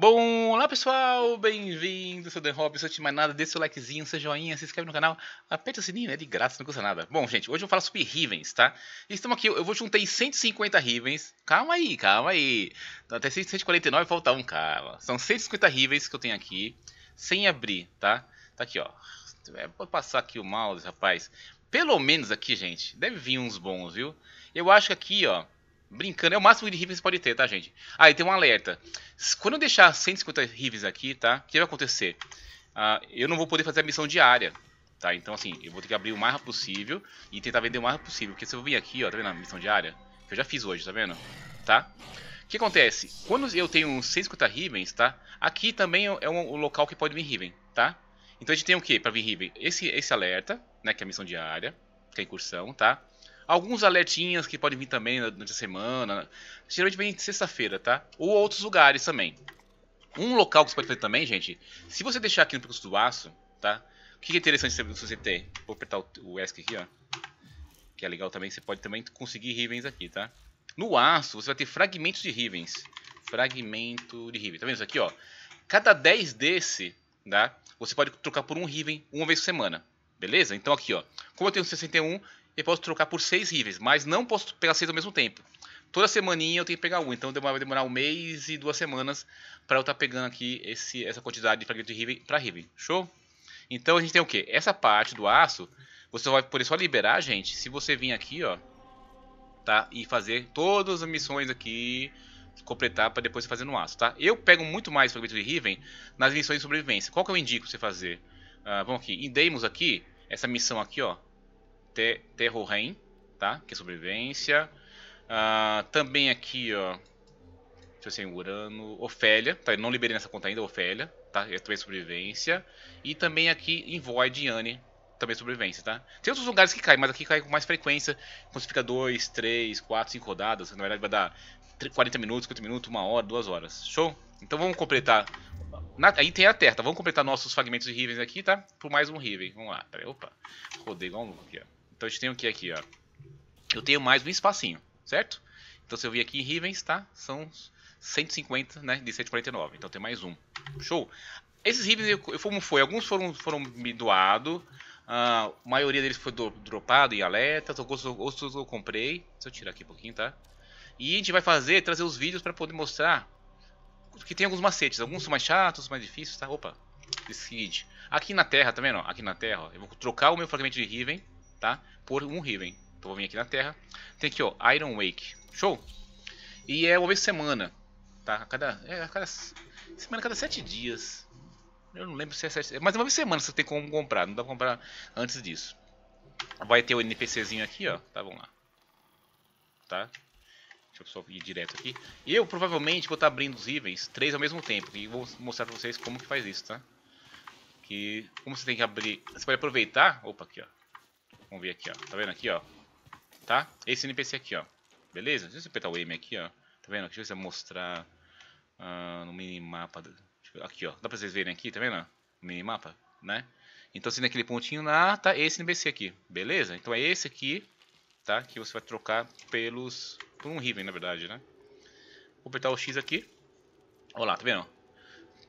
Bom, olá pessoal, bem-vindos, sou Dan Hobbs, antes de mais nada, deixa o likezinho, seu joinha, se inscreve no canal, aperta o sininho, é de graça, não custa nada. Bom, gente, hoje eu vou falar sobre Rivens, tá? Estamos aqui, eu vou juntei 150 Rivens, calma aí, calma aí, tá até 149 falta um, calma. São 150 Rivens que eu tenho aqui, sem abrir, tá? Tá aqui, ó, vou é, passar aqui o mouse, rapaz. Pelo menos aqui, gente, deve vir uns bons, viu? Eu acho que aqui, ó, Brincando, é o máximo de rives que pode ter, tá, gente? Aí ah, tem um alerta. Quando eu deixar 150 rives aqui, tá? O que vai acontecer? Ah, eu não vou poder fazer a missão diária, tá? Então, assim, eu vou ter que abrir o mais rápido possível e tentar vender o mais rápido possível. Porque se eu vir aqui, ó, tá vendo a missão diária? Que eu já fiz hoje, tá vendo? Tá? O que acontece? Quando eu tenho 150 Rivens, tá? Aqui também é um, um local que pode vir Riven, tá? Então a gente tem o que para vir Riven? Esse, esse alerta, né? Que é a missão diária, que é a incursão, tá? Alguns alertinhas que podem vir também durante a semana. Geralmente vem sexta-feira, tá? Ou outros lugares também. Um local que você pode fazer também, gente. Se você deixar aqui no percurso do aço, tá? O que é interessante você ter? Vou apertar o ESC aqui, ó. Que é legal também. Você pode também conseguir rivens aqui, tá? No aço, você vai ter fragmentos de rivens. Fragmento de riven. Tá vendo isso aqui, ó? Cada 10 desse, tá? Você pode trocar por um riven uma vez por semana. Beleza? Então aqui, ó. Como eu tenho 61, eu posso trocar por seis rivers, mas não posso pegar seis ao mesmo tempo. Toda semaninha eu tenho que pegar um, então vai demorar um mês e duas semanas para eu estar tá pegando aqui esse, essa quantidade de fragmento de Riven. para Riven, Show? Então a gente tem o que? Essa parte do aço, você vai poder só liberar, gente, se você vir aqui, ó, tá? E fazer todas as missões aqui completar para depois fazer no aço, tá? Eu pego muito mais fragmento de Riven nas missões de sobrevivência. Qual que eu indico você fazer? Uh, vamos aqui, em Deimos aqui, essa missão aqui, ó, te, tá? Que é sobrevivência. Uh, também aqui, ó. Deixa eu ver se é Urano. Ofélia, tá? Eu não liberei nessa conta ainda, Ofélia, tá? É também sobrevivência. E também aqui em Void, Yane, também sobrevivência, tá? Tem outros lugares que caem, mas aqui cai com mais frequência. Quando fica 2, 3, 4, 5 rodadas, na verdade vai dar 40 minutos, 50 minutos, 1 hora, 2 horas. Show? Então vamos completar. Na, aí tem a terra, tá? Vamos completar nossos fragmentos de Riven aqui, tá? Por mais um Riven. Vamos lá, peraí. Opa, rodei igual um louco aqui, ó. Então a gente tem o que aqui, ó? Eu tenho mais um espacinho, certo? Então se eu vir aqui em Rivens, tá? São 150, né? De 149. Então tem mais um. Show! Esses Rivens, eu, como foi? Alguns foram, foram me doado. Uh, a maioria deles foi do, dropado em alerta. Outros, outros eu comprei. Deixa eu tirar aqui um pouquinho, tá? E a gente vai fazer, trazer os vídeos para poder mostrar que tem alguns macetes. Alguns são mais chatos, mais difíceis, tá? Opa, é seguinte. Aqui na terra, tá vendo? Aqui na terra, ó, eu vou trocar o meu fragmento de Riven tá? Por um Riven. Então vou vir aqui na Terra. Tem aqui, ó, Iron Wake. Show? E é uma vez por semana, tá? A cada, é, a cada semana, a cada sete dias. Eu não lembro se é sete, mas é uma vez por semana você tem como comprar. Não dá pra comprar antes disso. Vai ter o NPCzinho aqui, ó. Tá, vamos lá. Tá? Deixa eu só ir direto aqui. Eu provavelmente vou estar tá abrindo os Rivens, três ao mesmo tempo. E vou mostrar pra vocês como que faz isso, tá? Que como você tem que abrir, você pode aproveitar, opa aqui ó, Vamos ver aqui, ó. Tá vendo aqui, ó? Tá? Esse NPC aqui, ó. Beleza? Deixa eu apertar o M aqui, ó. Tá vendo? Deixa eu mostrar uh, no minimapa. Aqui, ó. Dá pra vocês verem aqui, tá vendo? No minimapa, né? Então, se assim, naquele pontinho lá, tá esse NPC aqui. Beleza? Então é esse aqui, tá? Que você vai trocar pelos... Por um Riven, na verdade, né? Vou apertar o X aqui. Olha lá, tá vendo?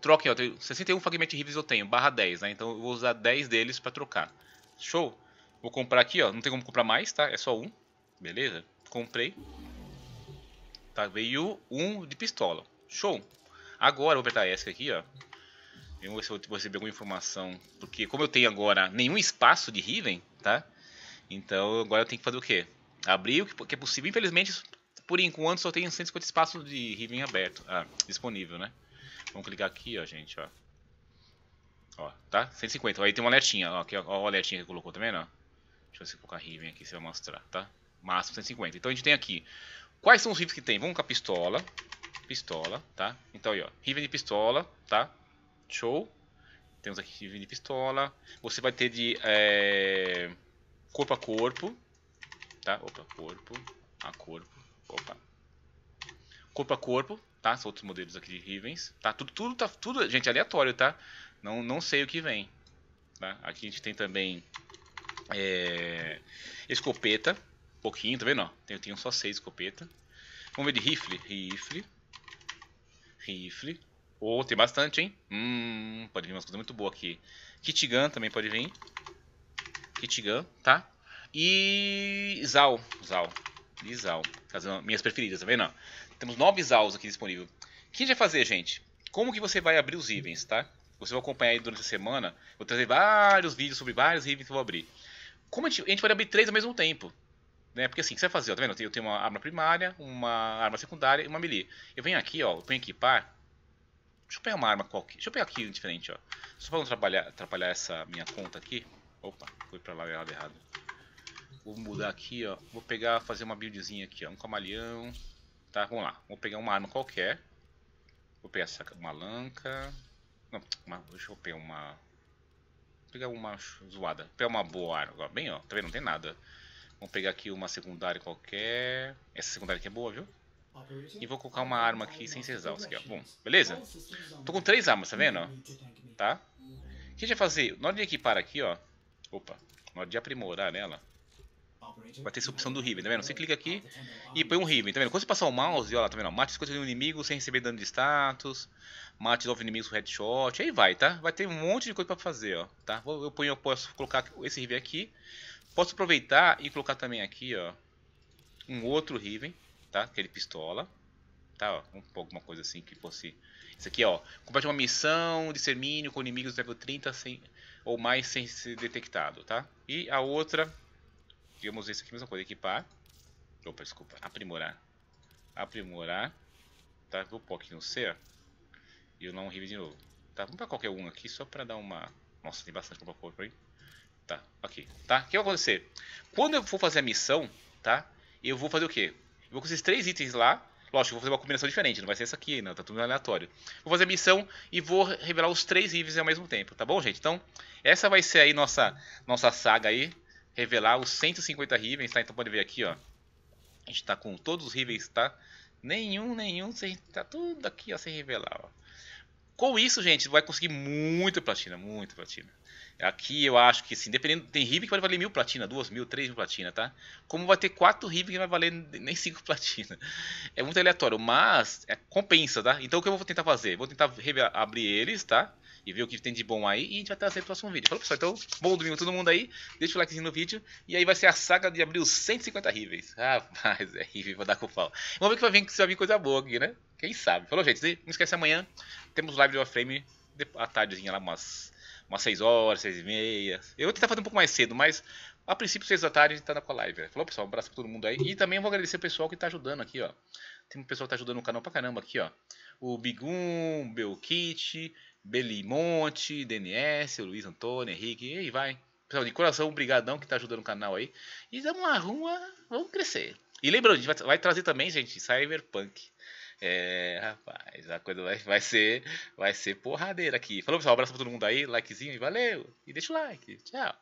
Troque, ó. 61 fragmentos Rivens eu tenho, barra 10, né? Então eu vou usar 10 deles pra trocar. Show? Vou comprar aqui, ó. Não tem como comprar mais, tá? É só um. Beleza? Comprei. Tá, veio um de pistola. Show! Agora eu vou apertar ESC aqui, ó. Vamos vou ver se eu vou receber alguma informação. Porque como eu tenho agora nenhum espaço de Riven, tá? Então agora eu tenho que fazer o quê? Abrir o que é possível. Infelizmente, por enquanto só tenho 150 espaços de Riven aberto. Ah, disponível, né? Vamos clicar aqui, ó, gente, ó. Ó, tá? 150. Aí tem uma alertinha, ó. Aqui, ó, ó a alertinha que colocou, tá vendo? Ó? Deixa eu se colocar Riven aqui, você vai mostrar, tá? Máximo 150. Então a gente tem aqui. Quais são os rifles que tem? Vamos com a pistola. Pistola, tá? Então aí, ó. Riven de pistola, tá? Show. Temos aqui Riven de pistola. Você vai ter de é... corpo a corpo. Tá? Opa, corpo a corpo. Opa. Corpo a corpo, tá? São outros modelos aqui de Rivens, tá? Tudo, tudo, tá, tudo, gente, aleatório, tá? Não, não sei o que vem, tá? Aqui a gente tem também é, escopeta, pouquinho, tá vendo? Eu tenho só seis escopeta. Vamos ver de rifle. Rifle. Rifle. Oh, tem bastante, hein? Hum, pode vir umas coisas muito boas aqui. Kit gun também pode vir. Kit gun, tá? E... Zal. Zal. E Zal. minhas preferidas, tá vendo? Temos nove Zals aqui disponível. O que a gente vai fazer, gente? Como que você vai abrir os itens, tá? Você vai acompanhar aí durante a semana. Vou trazer vários vídeos sobre vários itens que eu vou abrir como a gente, a gente pode abrir três ao mesmo tempo? Né? Porque assim, o que você vai fazer? Ó, tá vendo? Eu tenho uma arma primária, uma arma secundária e uma melee. Eu venho aqui, ó, eu venho equipar. Deixa eu pegar uma arma qualquer. Deixa eu pegar aqui diferente, ó. Só pra não atrapalhar, atrapalhar essa minha conta aqui. Opa, fui pra lá errado, errado. Vou mudar aqui, ó. Vou pegar, fazer uma buildzinha aqui, ó. Um camaleão. Tá, vamos lá. Vou pegar uma arma qualquer. Vou pegar essa, uma lanca. Não, uma, deixa eu pegar uma pegar uma zoada. Vou pegar uma boa arma Bem, ó. Tá vendo? Não tem nada. Vamos pegar aqui uma secundária qualquer. Essa secundária aqui é boa, viu? E vou colocar uma arma aqui sem ser exausta aqui, ó. Bom, beleza? Tô com três armas, tá vendo? Tá? O que a gente vai fazer? Na hora de equipar aqui, ó. Opa. Na hora de aprimorar nela. Vai ter essa opção do Riven, tá vendo? Você clica aqui e põe um Riven, tá vendo? Quando você passar o mouse, olha lá, tá vendo? Mate coisas de um inimigo sem receber dano de status. Mate os inimigos com headshot. Aí vai, tá? Vai ter um monte de coisa pra fazer, ó. Tá? Eu, ponho, eu posso colocar esse Riven aqui. Posso aproveitar e colocar também aqui, ó. Um outro Riven, tá? Aquele pistola. Tá, Um, alguma coisa assim que fosse... Isso aqui, ó. Combate uma missão de extermínio com inimigos level 30 sem, ou mais sem ser detectado, tá? E a outra vamos ver isso aqui, mesma coisa. Equipar. Opa, desculpa. Aprimorar. Aprimorar. Tá, vou pôr aqui no C, ó. E eu não rive de novo. Tá, vamos pra qualquer um aqui, só pra dar uma... Nossa, tem bastante pra corpo aí. Tá, ok. Tá, o que vai acontecer? Quando eu for fazer a missão, tá? Eu vou fazer o quê? Eu vou com esses três itens lá. Lógico, vou fazer uma combinação diferente, não vai ser essa aqui, não, tá tudo aleatório. Vou fazer a missão e vou revelar os três Rives ao mesmo tempo, tá bom, gente? Então, essa vai ser aí nossa, nossa saga aí revelar os 150 rivens, tá? Então pode ver aqui, ó. A gente tá com todos os rivens, tá? Nenhum, nenhum, tá tudo aqui, ó, sem revelar, ó. Com isso, gente, vai conseguir muito platina, muito platina. Aqui eu acho que, sim, dependendo, tem riven que vai valer mil platina, duas mil, três mil platina, tá? Como vai ter quatro riven que vai valer nem cinco platina. É muito aleatório, mas é, compensa, tá? Então o que eu vou tentar fazer? Vou tentar abrir eles, tá? e ver o que tem de bom aí. E a gente vai trazer o próximo vídeo. Falou, pessoal? Então, bom domingo todo mundo aí. Deixa o likezinho no vídeo. E aí vai ser a saga de abrir os 150 ríveis. Rapaz, é rível, vou dar com pau. Vamos ver que vai vir, que vai vir coisa boa aqui, né? Quem sabe? Falou, gente. Não esquece, amanhã temos live de Warframe à tardezinha lá, umas, umas 6 horas, 6 e meia. Eu vou tentar fazer um pouco mais cedo, mas a princípio, 6 da tarde, a gente tá com a live. Falou, pessoal? Um abraço pra todo mundo aí. E também vou agradecer o pessoal que tá ajudando aqui, ó. Tem um pessoal que tá ajudando o canal pra caramba aqui, ó. O Bigum, Belkit, Belimonte, DNS, Luiz Antônio, Henrique, e aí vai. Pessoal, de coração, brigadão que tá ajudando o canal aí. E vamos lá, rua, vamos crescer. E lembrando, a gente vai, vai trazer também, gente, Cyberpunk. É, rapaz, a coisa vai, vai ser vai ser porradeira aqui. Falou, pessoal, um abraço pra todo mundo aí, likezinho e valeu. E deixa o like. Tchau.